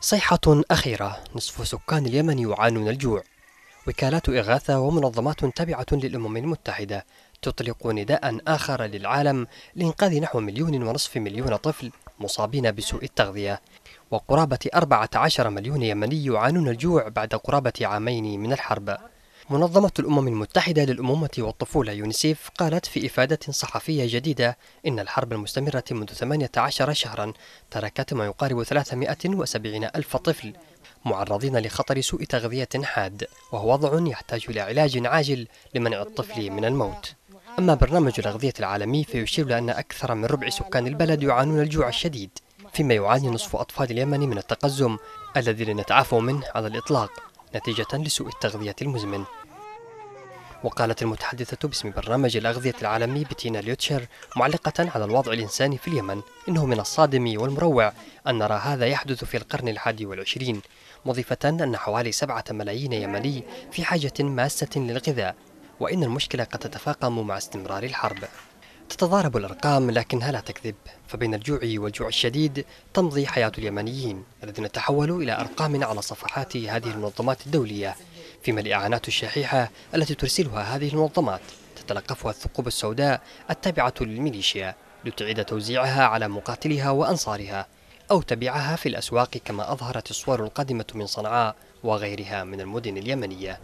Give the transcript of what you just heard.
صيحة أخيرة نصف سكان اليمن يعانون الجوع وكالات إغاثة ومنظمات تابعة للأمم المتحدة تطلق نداء آخر للعالم لإنقاذ نحو مليون ونصف مليون طفل مصابين بسوء التغذية وقرابة 14 مليون يمني يعانون الجوع بعد قرابة عامين من الحرب منظمة الأمم المتحدة للأمومة والطفولة يونيسيف قالت في إفادة صحفية جديدة إن الحرب المستمرة منذ 18 شهرا تركت ما يقارب 370 ألف طفل معرضين لخطر سوء تغذية حاد وهو وضع يحتاج إلى علاج عاجل لمنع الطفل من الموت أما برنامج الأغذية العالمي فيشير إلى أن أكثر من ربع سكان البلد يعانون الجوع الشديد فيما يعاني نصف أطفال اليمن من التقزم الذي لنتعافوا منه على الإطلاق نتيجة لسوء التغذية المزمن وقالت المتحدثة باسم برنامج الأغذية العالمي بتينا ليوتشر معلقة على الوضع الإنساني في اليمن إنه من الصادم والمروع أن نرى هذا يحدث في القرن الحادي والعشرين مضيفة أن حوالي سبعة ملايين يمني في حاجة ماسة للغذاء وإن المشكلة قد تتفاقم مع استمرار الحرب تتضارب الأرقام لكنها لا تكذب فبين الجوع والجوع الشديد تمضي حياة اليمنيين الذين تحولوا إلى أرقام على صفحات هذه المنظمات الدولية فيما الإعانات الشحيحة التي ترسلها هذه المنظمات تتلقفها الثقوب السوداء التابعة للميليشيا لتعيد توزيعها على مقاتلها وأنصارها أو تبيعها في الأسواق كما أظهرت الصور القادمة من صنعاء وغيرها من المدن اليمنية